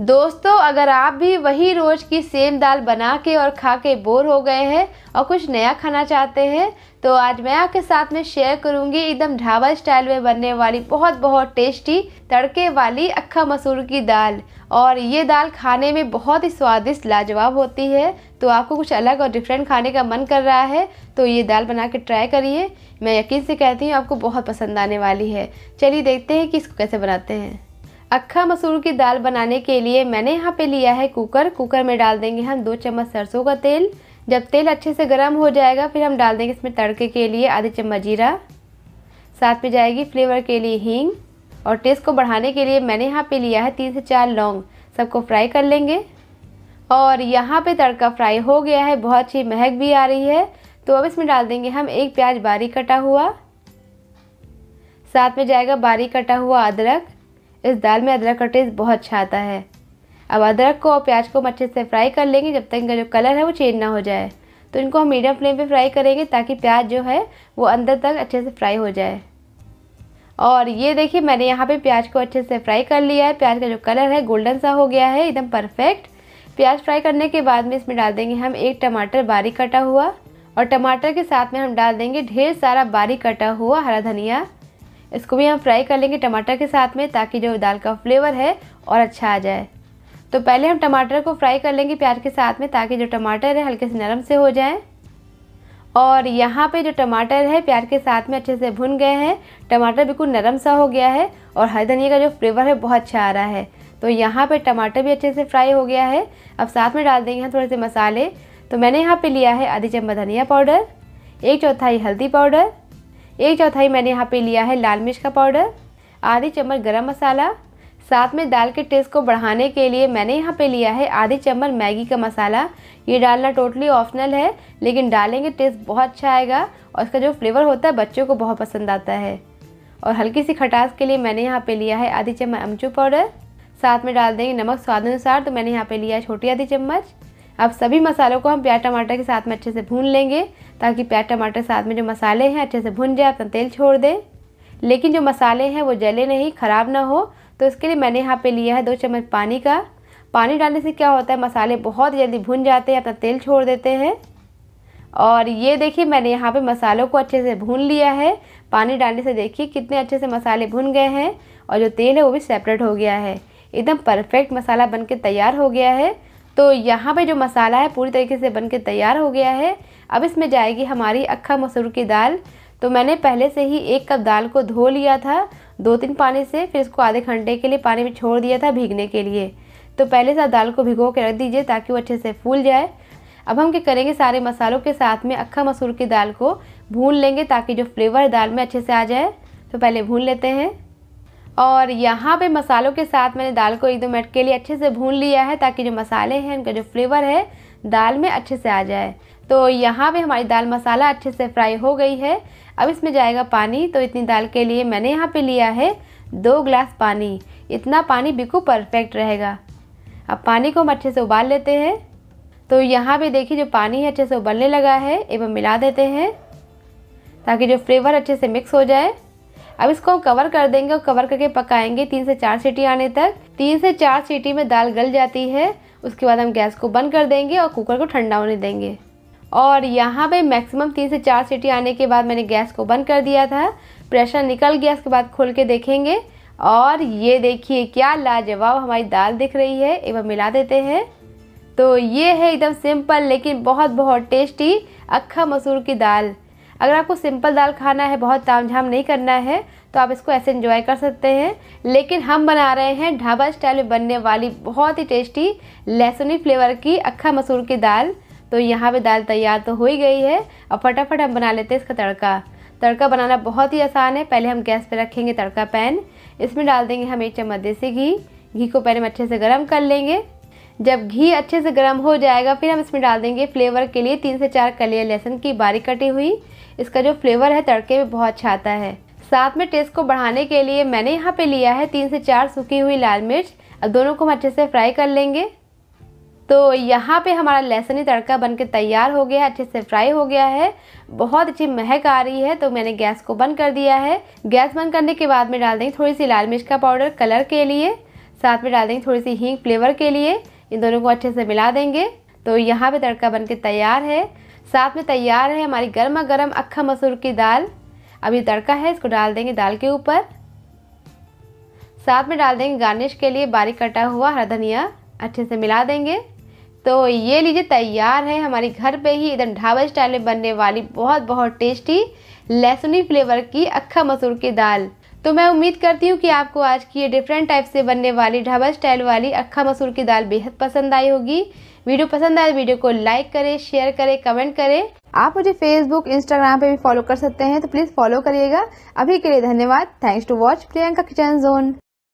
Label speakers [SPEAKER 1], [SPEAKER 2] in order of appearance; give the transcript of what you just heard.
[SPEAKER 1] दोस्तों अगर आप भी वही रोज़ की सेम दाल बना के और खा के बोर हो गए हैं और कुछ नया खाना चाहते हैं तो आज मैं आपके साथ में शेयर करूंगी एकदम ढाबा स्टाइल में बनने वाली बहुत बहुत टेस्टी तड़के वाली अक्खा मसूर की दाल और ये दाल खाने में बहुत ही स्वादिष्ट लाजवाब होती है तो आपको कुछ अलग और डिफरेंट खाने का मन कर रहा है तो ये दाल बना के ट्राई करिए मैं यकीन से कहती हूँ आपको बहुत पसंद आने वाली है चलिए देखते हैं कि इसको कैसे बनाते हैं अक्खा मसूर की दाल बनाने के लिए मैंने यहाँ पे लिया है कुकर कुकर में डाल देंगे हम दो चम्मच सरसों का तेल जब तेल अच्छे से गर्म हो जाएगा फिर हम डाल देंगे इसमें तड़के के लिए आधे चम्मच जीरा साथ में जाएगी फ्लेवर के लिए हींग और टेस्ट को बढ़ाने के लिए मैंने यहाँ पे लिया है तीन से चार लौंग सबको फ्राई कर लेंगे और यहाँ पे तड़का फ्राई हो गया है बहुत अच्छी महक भी आ रही है तो अब इसमें डाल देंगे हम एक प्याज बारीक कटा हुआ साथ में जाएगा बारीक कटा हुआ अदरक इस दाल में अदरक का टेस्ट बहुत अच्छा आता है अब अदरक को और प्याज को हम अच्छे से फ्राई कर लेंगे जब तक इनका जो कलर है वो चेंज ना हो जाए तो इनको हम मीडियम फ्लेम पे फ्राई करेंगे ताकि प्याज जो है वो अंदर तक अच्छे से फ्राई हो जाए और ये देखिए मैंने यहाँ पे प्याज को अच्छे से फ्राई कर लिया है प्याज का जो कलर है गोल्डन सा हो गया है एकदम परफेक्ट प्याज फ्राई करने के बाद में इसमें डाल देंगे हम एक टमाटर बारीक कटा हुआ और टमाटर के साथ में हम डाल देंगे ढेर सारा बारीक कटा हुआ हरा धनिया इसको भी हम फ्राई कर लेंगे टमाटर के साथ में ताकि जो दाल का फ्लेवर है और अच्छा आ जाए तो पहले हम टमाटर को फ्राई कर लेंगे प्याज के साथ में ताकि जो टमाटर है हल्के से नरम से हो जाए और यहाँ पे जो टमाटर है प्याज के साथ में अच्छे से भुन गए हैं टमाटर बिल्कुल नरम सा हो गया है और हरी धनिया का जो फ्लेवर है बहुत अच्छा आ रहा है तो यहाँ पे टमाटर भी अच्छे से फ्राई हो गया है अब साथ में डाल देंगे हम थोड़े से मसाले तो मैंने यहाँ पे लिया है आधी चम्मच धनिया पाउडर एक चौथाई हल्दी पाउडर एक चौथाई मैंने यहाँ पे लिया है लाल मिर्च का पाउडर आधी चम्मच गरम मसाला साथ में दाल के टेस्ट को बढ़ाने के लिए मैंने यहाँ पे लिया है आधी चम्मच मैगी का मसाला ये डालना टोटली ऑप्शनल है लेकिन डालेंगे टेस्ट बहुत अच्छा आएगा और इसका जो फ्लेवर होता है बच्चों को बहुत पसंद आता है और हल्की सी खटास के लिए मैंने यहाँ पे लिया है आधी चम्मच अमचू पाउडर साथ में डाल देंगे नमक स्वाद अनुसार तो मैंने यहाँ पे लिया है छोटी आधी चम्मच अब सभी मसालों को हम प्याज टमाटर के साथ में अच्छे से भून लेंगे ताकि प्याज टमाटर के साथ में जो मसाले हैं अच्छे से भुन जाए अपना तेल छोड़ दें लेकिन जो मसाले हैं वो जले नहीं ख़राब ना हो तो इसके लिए मैंने यहाँ पे लिया है दो चम्मच पानी का पानी डालने से क्या होता है मसाले बहुत जल्दी भुन जाते हैं अपना तेल छोड़ देते हैं और ये देखिए मैंने यहाँ पे मसालों को अच्छे से भून लिया है पानी डालने से देखिए कितने अच्छे से मसाले भुन गए हैं और जो तेल है वो भी सेपरेट हो गया है एकदम परफेक्ट मसाला बन तैयार हो गया है तो यहाँ पे जो मसाला है पूरी तरीके से बन के तैयार हो गया है अब इसमें जाएगी हमारी अक्खा मसूर की दाल तो मैंने पहले से ही एक कप दाल को धो लिया था दो तीन पानी से फिर इसको आधे घंटे के लिए पानी में छोड़ दिया था भीगने के लिए तो पहले से आप दाल को भिगो के रख दीजिए ताकि वो अच्छे से फूल जाए अब हम क्या करेंगे सारे मसालों के साथ में अक्खा मसूर की दाल को भून लेंगे ताकि जो फ्लेवर दाल में अच्छे से आ जाए तो पहले भून लेते हैं और यहाँ पे मसालों के साथ मैंने दाल को एक दो मिनट के लिए अच्छे से भून लिया है ताकि जो मसाले हैं उनका जो फ्लेवर है दाल में अच्छे से आ जाए तो यहाँ पे हमारी दाल मसाला अच्छे से फ्राई हो गई है अब इसमें जाएगा पानी तो इतनी दाल के लिए मैंने यहाँ पे लिया है दो ग्लास पानी इतना पानी बिल्कुल परफेक्ट रहेगा अब पानी को हम अच्छे से उबाल लेते हैं तो यहाँ पर देखिए जो पानी है अच्छे से उबलने लगा है एवं मिला देते हैं ताकि जो फ्लेवर अच्छे से मिक्स हो जाए अब इसको हम कवर कर देंगे और कवर करके पकाएंगे तीन से चार सीटी आने तक तीन से चार सीटी में दाल गल जाती है उसके बाद हम गैस को बंद कर देंगे और कुकर को ठंडा होने देंगे और यहाँ पे मैक्सिमम तीन से चार सीटी आने के बाद मैंने गैस को बंद कर दिया था प्रेशर निकल गया उसके बाद खोल के देखेंगे और ये देखिए क्या लाजवाब हमारी दाल दिख रही है एक बार मिला देते हैं तो ये है एकदम सिंपल लेकिन बहुत बहुत टेस्टी अक्खा मसूर की दाल अगर आपको सिंपल दाल खाना है बहुत ताम झाम नहीं करना है तो आप इसको ऐसे इन्जॉय कर सकते हैं लेकिन हम बना रहे हैं ढाबा स्टाइल में बनने वाली बहुत ही टेस्टी लहसुनी फ्लेवर की अक्खा मसूर की दाल तो यहाँ पे दाल तैयार तो हो ही गई है और फटाफट हम बना लेते हैं इसका तड़का तड़का बनाना बहुत ही आसान है पहले हम गैस पर रखेंगे तड़का पैन इसमें डाल देंगे हम एक चम्मच देसी घी घी को पहले हम अच्छे से गर्म कर लेंगे जब घी अच्छे से गर्म हो जाएगा फिर हम इसमें डाल देंगे फ्लेवर के लिए तीन से चार कलिया लहसुन की बारीक कटी हुई इसका जो फ्लेवर है तड़के में बहुत अच्छा आता है साथ में टेस्ट को बढ़ाने के लिए मैंने यहाँ पे लिया है तीन से चार सूखी हुई लाल मिर्च अब दोनों को हम अच्छे से फ्राई कर लेंगे तो यहाँ पे हमारा ही तड़का बन के तैयार हो गया है अच्छे से फ्राई हो गया है बहुत अच्छी महक आ रही है तो मैंने गैस को बंद कर दिया है गैस बंद करने के बाद में डाल देंगे थोड़ी सी लाल मिर्च का पाउडर कलर के लिए साथ में डाल देंगे थोड़ी सी हींग फ्लेवर के लिए इन दोनों को अच्छे से मिला देंगे तो यहाँ पे तड़का बनके तैयार है साथ में तैयार है हमारी गर्मा गर्म अक्खा मसूर की दाल अभी तड़का है इसको डाल देंगे दाल के ऊपर साथ में डाल देंगे गार्निश के लिए बारीक कटा हुआ हरा धनिया अच्छे से मिला देंगे तो ये लीजिए तैयार है हमारी घर पे ही एकदम ढाबा स्टाइल में बनने वाली बहुत बहुत टेस्टी लहसुनी फ्लेवर की अक्खा मसूर की दाल तो मैं उम्मीद करती हूँ कि आपको आज की ये डिफरेंट टाइप से बनने वाली ढाबा स्टाइल वाली अक्खा मसूर की दाल बेहद पसंद आई होगी वीडियो पसंद आए तो वीडियो को लाइक करें शेयर करें कमेंट करें आप मुझे फेसबुक इंस्टाग्राम पे भी फॉलो कर सकते हैं तो प्लीज़ फॉलो करिएगा अभी के लिए धन्यवाद thanks to watch Priyanka kitchen zone